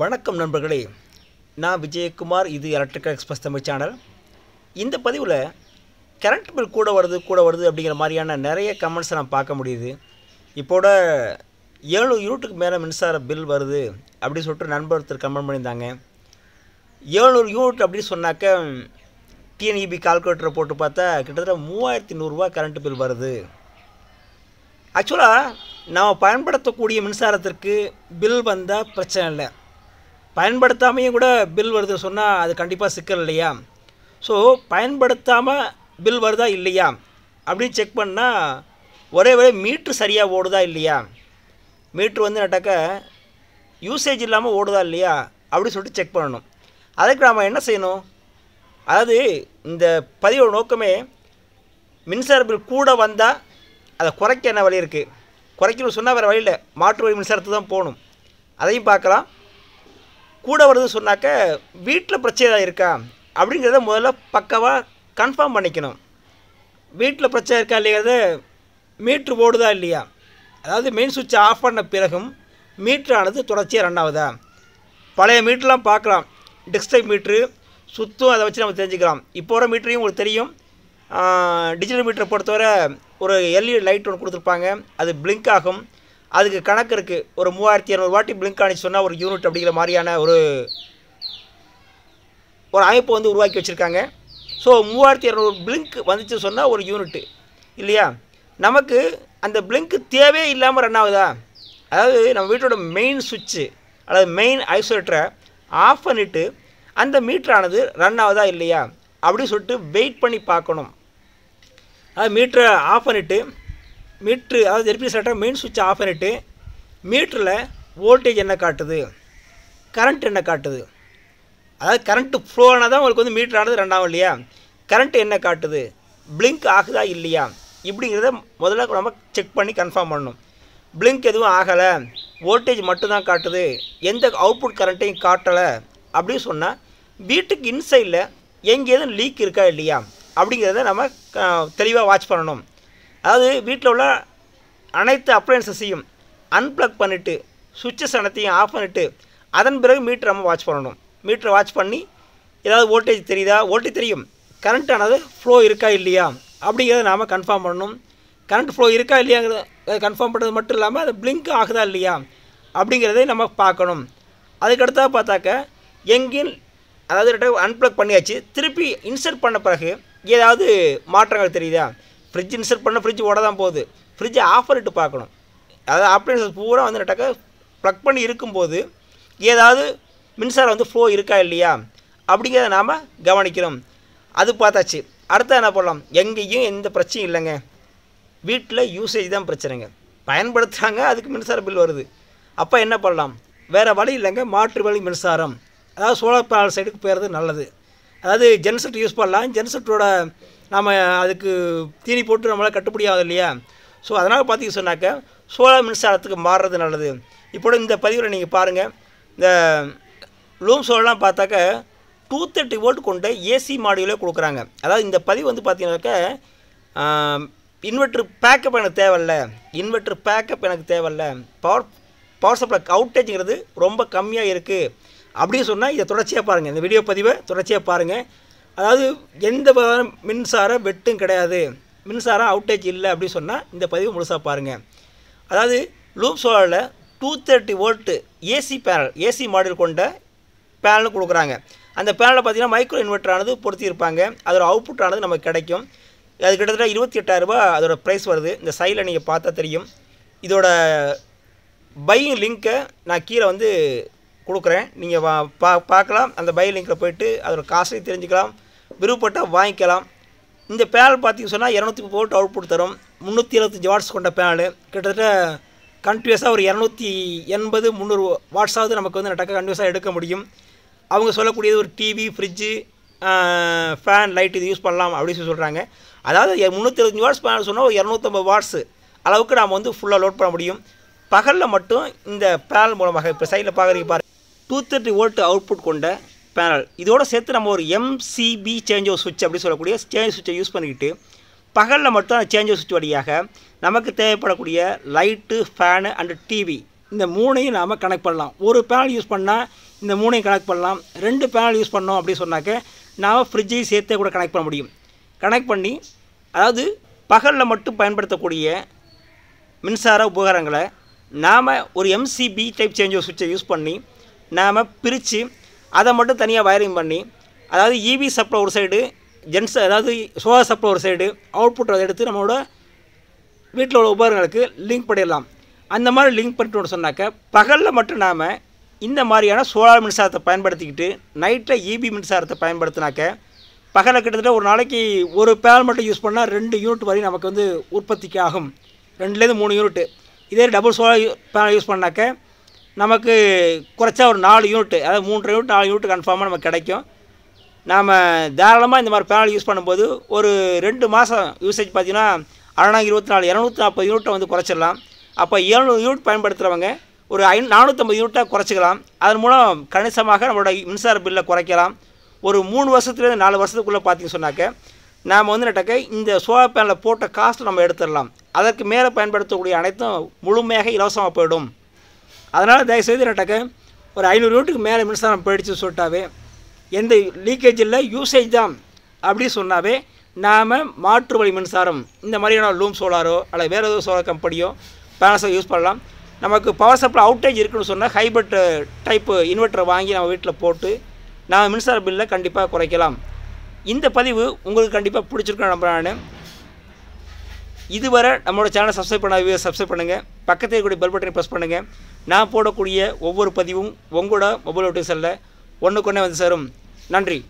வணக்கம் நண்பர்களே நான் விஜயகுமார் இது எலக்ட்ரிக்கல் எக்ஸ்பிரஸ் தமிழ் சேனல் இந்த பதிவில் கரண்ட் பில் கூட வருது கூட வருது அப்படிங்கிற மாதிரியான நிறைய கமெண்ட்ஸை நான் பார்க்க முடியுது இப்போட ஏழு யூனிட்டுக்கு மேலே மின்சார பில் வருது அப்படின்னு சொல்லிட்டு நண்பர் ஒருத்தர் கமெண்ட் பண்ணியிருந்தாங்க ஏழுநூறு யூனிட் அப்படின்னு சொன்னாக்க டிஎன்இபி கால்குலேட்டரை e போட்டு பார்த்தா கிட்டத்தட்ட மூவாயிரத்தி நூறுரூவா கரண்ட் பில் வருது ஆக்சுவலாக நாம் பயன்படுத்தக்கூடிய மின்சாரத்திற்கு பில் வந்தால் பிரச்சனை இல்லை பயன்படுத்தாமையும் கூட பில் வருது சொன்னால் அது கண்டிப்பாக சிக்கல் இல்லையா ஸோ பயன்படுத்தாமல் பில் வருதா இல்லையா அப்படின்னு செக் பண்ணால் ஒரே ஒரே மீட்ரு சரியாக ஓடுதா இல்லையா மீட்ரு வந்து நட்டாக்க யூசேஜ் இல்லாமல் ஓடுதா இல்லையா அப்படின்னு சொல்லிட்டு செக் பண்ணணும் அதுக்கு நாம் என்ன செய்யணும் அதாவது இந்த பதிவு நோக்கமே மின்சார பில் கூட வந்தால் அதை குறைக்க என்ன வழி இருக்குது குறைக்கணும்னு சொன்னால் வேறு வழியில் மாற்று வழி மின்சாரத்தை தான் போகணும் அதையும் பார்க்கலாம் கூட வருது சொன்னாக்க வீட்டில் பிரச்சனை இருக்கா அப்படிங்கிறத முதல்ல பக்காவாக கன்ஃபார்ம் பண்ணிக்கணும் வீட்டில் பிரச்சனை இருக்கா இல்லைங்கிறத மீட்ரு ஓடுதா இல்லையா அதாவது மெயின் சுவிட்ச் ஆஃப் பண்ண பிறகும் மீட்ரானது தொடர்ச்சியாக ரன் ஆகுதா பழைய மீட்ருலாம் பார்க்கலாம் டெஸ்க்டைப் மீட்ரு சுத்தம் அதை வச்சு நம்ம தெரிஞ்சுக்கலாம் இப்போ வர மீட்டரையும் உங்களுக்கு தெரியும் டிஜிட்டல் மீட்டரை பொறுத்தவரை ஒரு எல்இடி லைட் ஒன்று கொடுத்துருப்பாங்க அது பிளிங்க் ஆகும் அதுக்கு கணக்கு இருக்குது ஒரு மூவாயிரத்தி இரநூறு வாட்டி பிளிங்க் ஆணி சொன்னால் ஒரு யூனிட் அப்படிங்கிற மாதிரியான ஒரு ஒரு அமைப்பு வந்து உருவாக்கி வச்சுருக்காங்க ஸோ மூவாயிரத்தி இரநூறு பிளிங்க் வந்துச்சு சொன்னால் ஒரு யூனிட்டு இல்லையா நமக்கு அந்த பிளிங்க்கு தேவையே இல்லாமல் ரன் ஆகுதா அதாவது நம்ம வீட்டோட மெயின் சுவிட்சு அதாவது மெயின் ஐசோலேட்டரை ஆஃப் பண்ணிவிட்டு அந்த மீட்டரானது ரன் ஆகுதா இல்லையா அப்படின்னு சொல்லிட்டு வெயிட் பண்ணி பார்க்கணும் அதாவது மீட்டரை ஆஃப் பண்ணிவிட்டு மீட்ரு அதாவது சிலிண்டர் மெயின் சுவிட்சை ஆஃப் பண்ணிவிட்டு மீட்டரில் வோல்டேஜ் என்ன காட்டுது கரண்ட் என்ன காட்டுது அதாவது கரண்ட்டு ஃப்ளோ ஆனால் தான் உங்களுக்கு வந்து மீட்டர் ஆனது ரெண்டாகும் இல்லையா கரண்ட் என்ன காட்டுது பிளிங்க் ஆகுதா இல்லையா இப்படிங்கிறத முதல்ல நம்ம செக் பண்ணி கன்ஃபார்ம் பண்ணணும் பிளிங்க் எதுவும் ஆகலை வோல்டேஜ் மட்டும்தான் காட்டுது எந்த அவுட்புட் கரண்ட்டையும் காட்டலை அப்படின்னு சொன்னால் வீட்டுக்கு இன்சைடில் எங்கேயும் லீக் இருக்கா இல்லையா அப்படிங்கிறத நம்ம தெளிவாக வாட்ச் பண்ணணும் அதாவது வீட்டில் உள்ள அனைத்து அப்ளையன்சஸையும் அன்பிளக் பண்ணிவிட்டு சுவிட்சஸ் அனைத்தையும் ஆஃப் பண்ணிவிட்டு அதன் பிறகு மீட்டரை நம்ம வாட்ச் பண்ணணும் மீட்டரை வாட்ச் பண்ணி ஏதாவது ஓல்டேஜ் தெரியுதா ஓல்டேஜ் தெரியும் கரண்ட்டானது ஃப்ளோ இருக்கா இல்லையா அப்படிங்கிறத நாம் கன்ஃபார்ம் பண்ணணும் கரண்ட் ஃப்ளோ இருக்கா இல்லையாங்கிறத கன்ஃபார்ம் பண்ணுறது மட்டும் இல்லாமல் அது பிளிங்க் ஆகுதா இல்லையா அப்படிங்கிறதை நம்ம பார்க்கணும் அதுக்கடுத்தா பார்த்தாக்க எங்கில் அதாவது அன்பிளக் பண்ணியாச்சு திருப்பி இன்சர்ட் பண்ண பிறகு ஏதாவது மாற்றங்கள் தெரியுதா ஃப்ரிட்ஜ் இன்சர்ட் பண்ணால் ஃப்ரிட்ஜ் ஓட தான் போகுது ஃப்ரிட்ஜை ஆஃப் பண்ணிட்டு பார்க்கணும் அதாவது ஆப்ரேஷன் பூரா வந்து நட்டாக்க ப்ளக் பண்ணி இருக்கும்போது ஏதாவது மின்சாரம் வந்து ஃப்ளோ இருக்கா இல்லையா அப்படிங்கிறத நாம் கவனிக்கிறோம் அது பார்த்தாச்சு அடுத்து என்ன பண்ணலாம் எங்கேயும் எந்த பிரச்சனையும் இல்லைங்க வீட்டில் யூசேஜ் தான் பிரச்சனைங்க பயன்படுத்துகிறாங்க அதுக்கு மின்சார பில் வருது அப்போ என்ன பண்ணலாம் வேறு வழி இல்லைங்க மாற்று வழி மின்சாரம் அதாவது சோலார் பேனல் சைடுக்கு போயிறது நல்லது அதாவது ஜென்செட் யூஸ் பண்ணலாம் ஜென்செட்டோட நம்ம அதுக்கு தீனி போட்டு நம்மளால் கட்டுப்படி ஆகுது இல்லையா ஸோ அதனால் பார்த்திங்க சொன்னாக்க சோலார் மின்சாரத்துக்கு மாறுறது நல்லது இப்போ இந்த பதிவில் நீங்கள் பாருங்கள் இந்த லூம் சோலாம் பார்த்தாக்க டூ தேர்ட்டி வோல்ட் கொண்ட ஏசி மாடியூலே கொடுக்குறாங்க அதாவது இந்த பதிவு வந்து பார்த்தீங்கன்னாக்கா இன்வெர்ட்ரு பேக்கப் எனக்கு தேவையில்ல இன்வெர்ட்ரு பேக்கப் எனக்கு தேவையில்ல பவர் பவர் சப்ளை அவுட்டேஜுங்கிறது ரொம்ப கம்மியாக இருக்குது அப்படின்னு சொன்னால் இதை தொடர்ச்சியாக பாருங்கள் இந்த வீடியோ பதிவை தொடர்ச்சியாக பாருங்கள் அதாவது எந்த மின்சார வெட்டும் கிடையாது மின்சாரம் அவுட்டேஜ் இல்லை அப்படின்னு சொன்னால் இந்த பதிவு முழுசாக பாருங்கள் அதாவது லூப் சோலாரில் two thirty volt AC panel AC model கொண்ட பேனல் கொடுக்குறாங்க அந்த பேனலை பார்த்திங்கன்னா மைக்ரோ இன்வெர்டரானது பொருத்தியிருப்பாங்க அதோட ஆனது நமக்கு கிடைக்கும் அது கிட்டத்தட்ட இருபத்தி எட்டாயிரரூபா அதோட ப்ரைஸ் வருது இந்த சைடில் நீங்கள் பார்த்தா தெரியும் இதோட பையிங் லிங்க்கை நான் கீழே வந்து கொடுக்குறேன் நீங்கள் வா பா பார்க்கலாம் அந்த பை லிங்கில் போயிட்டு அதோடய காசை தெரிஞ்சுக்கலாம் விருப்பப்பட்டால் வாங்கிக்கலாம் இந்த பேனல் பார்த்திங்க சொன்னால் இரநூத்தி போல்ட் அவுட்புட் தரும் முந்நூற்றி எழுபத்தஞ்சி வாட்ஸ் கொண்ட பேனலு கிட்டத்தட்ட கண்டினியூஸாக ஒரு இரநூத்தி எண்பது முந்நூறு வாட்ஸாவது நமக்கு வந்து நடக்க கண்டினியூஸாக எடுக்க முடியும் அவங்க சொல்லக்கூடியது ஒரு டிவி ஃப்ரிட்ஜு ஃபேன் லைட் இது யூஸ் பண்ணலாம் அப்படின்னு சொல்லி சொல்கிறாங்க அதாவது முந்நூற்றி எழுபத்தஞ்சி வாட்ஸ் பேனல் சொன்னால் ஒரு இரநூத்தம்பது வாட்ஸு அளவுக்கு நாம் வந்து ஃபுல்லாக லோட் பண்ண முடியும் பகலில் மட்டும் இந்த பேனல் மூலமாக இப்போ சைடில் பார்க்குறீங்க பாருங்கள் டூ தேர்ட்டி வோல்ட் அவுட்புட் கொண்ட பேனல் இதோடு சேர்த்து நம்ம ஒரு எம்சிபி சேஞ்ச் ஓவர் சுவிட்ச் அப்படின்னு சொல்லக்கூடிய சேஞ்ச் சுவிட்சை யூஸ் பண்ணிக்கிட்டு பகலில் மட்டும் அந்த சேஞ்ச் ஓவர் சுவிட்ச் வழியாக நமக்கு தேவைப்படக்கூடிய லைட்டு ஃபேனு அண்டு டிவி இந்த மூணையும் நாம் கனெக்ட் பண்ணலாம் ஒரு பேனல் யூஸ் பண்ணால் இந்த மூணையும் கனெக்ட் பண்ணலாம் ரெண்டு பேனல் யூஸ் பண்ணோம் அப்படின்னு சொன்னாக்க நாம் ஃப்ரிட்ஜையும் சேர்த்தே கூட கனெக்ட் பண்ண முடியும் கனெக்ட் பண்ணி அதாவது பகலில் மட்டும் பயன்படுத்தக்கூடிய மின்சார உபகரணங்களை நாம் ஒரு எம்சிபி டைப் சேஞ்ச் சுவிட்சை யூஸ் பண்ணி நாம் பிரித்து அதை மட்டும் தனியாக வயரிங் பண்ணி அதாவது இவி e சப்ளை ஒரு சைடு ஜென்ஸ் அதாவது சோலார் சப்ளை ஒரு சைடு அவுட்புட் அதை எடுத்து நம்மளோட வீட்டில் உள்ள உபகரணங்களுக்கு லிங்க் பண்ணிடலாம் அந்த மாதிரி லிங்க் பண்ணிட்டு சொன்னாக்க பகலில் மட்டும் நாம் இந்த மாதிரியான சோலார் மின்சாரத்தை பயன்படுத்திக்கிட்டு நைட்டில் இபி e மின்சாரத்தை பயன்படுத்தினாக்க பகலில் கிட்டத்தட்ட ஒரு நாளைக்கு ஒரு பேனல் மட்டும் யூஸ் பண்ணால் ரெண்டு யூனிட் வரையும் நமக்கு வந்து உற்பத்திக்கு ஆகும் ரெண்டுலேருந்து மூணு யூனிட்டு இதே டபுள் சோலார் பேனல் யூஸ் பண்ணாக்க நமக்கு குறைச்சா ஒரு நாலு யூனிட் அதாவது மூன்று யூனிட் நாலு யூனிட் கன்ஃபார்மாக நமக்கு கிடைக்கும் நாம் தாராளமாக இந்த மாதிரி பேனல் யூஸ் பண்ணும்போது ஒரு ரெண்டு மாதம் யூசேஜ் பார்த்திங்கன்னா அறநூறு இருபத்தி நாலு இரநூத்தி நாற்பது யூனிட்டை வந்து குறைச்சிடலாம் அப்போ ஏழு யூனிட் பயன்படுத்துகிறவங்க ஒரு ஐ நானூற்றம்பது யூனிட்டாக குறைச்சிக்கலாம் அதன் மூலம் கணிசமாக நம்மளோட மின்சார பில்லை குறைக்கலாம் ஒரு மூணு வருஷத்துலேருந்து நாலு வருஷத்துக்குள்ளே பார்த்திங்க சொன்னாக்க நாம் வந்து நட்டக்க இந்த சோலார் பேனலை போட்ட காஸ்ட்டு நம்ம எடுத்துடலாம் அதற்கு மேலே பயன்படுத்தக்கூடிய அனைத்தும் முழுமையாக இலவசமாக போயிடும் அதனால் தயவுசெய்து நட்டக்க ஒரு ஐநூறு ரூட்டுக்கு மேலே மின்சாரம் போயிடுச்சு சொல்லிட்டாவே எந்த லீக்கேஜ் இல்லை யூசேஜ் தான் அப்படி சொன்னாவே நாம் மாற்று வழி மின்சாரம் இந்த மாதிரியான லூம் சோலாரோ அல்லது வேறு ஏதோ சோலார் கம்பெனியோ பேனல்ஸோ யூஸ் பண்ணலாம் நமக்கு பவர் சப்ளை அவுட்டேஜ் இருக்குன்னு சொன்னால் ஹைபிரிட் டைப்பு இன்வெர்ட்டரை வாங்கி நம்ம வீட்டில் போட்டு நாம் மின்சார பில்லை கண்டிப்பாக குறைக்கலாம் இந்த பதிவு உங்களுக்கு கண்டிப்பாக நம்புறேன் நான் இதுவரை நம்மளோட சேனலை சப்ஸ்கிரைப் பண்ணாத சப்ஸ்கிரைப் பண்ணுங்கள் பக்கத்தில் இருக்கக்கூடிய பெல் பட்டனை ப்ரெஸ் பண்ணுங்கள் நான் போடக்கூடிய ஒவ்வொரு பதிவும் உங்களோட மொபைல் நோட்டிஃபிகேஷனில் ஒன்றுக்கு ஒன்றே வந்து சேரும் நன்றி